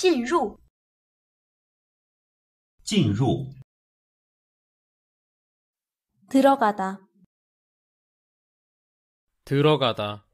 进入，进入，들어가 다， 들어가 다。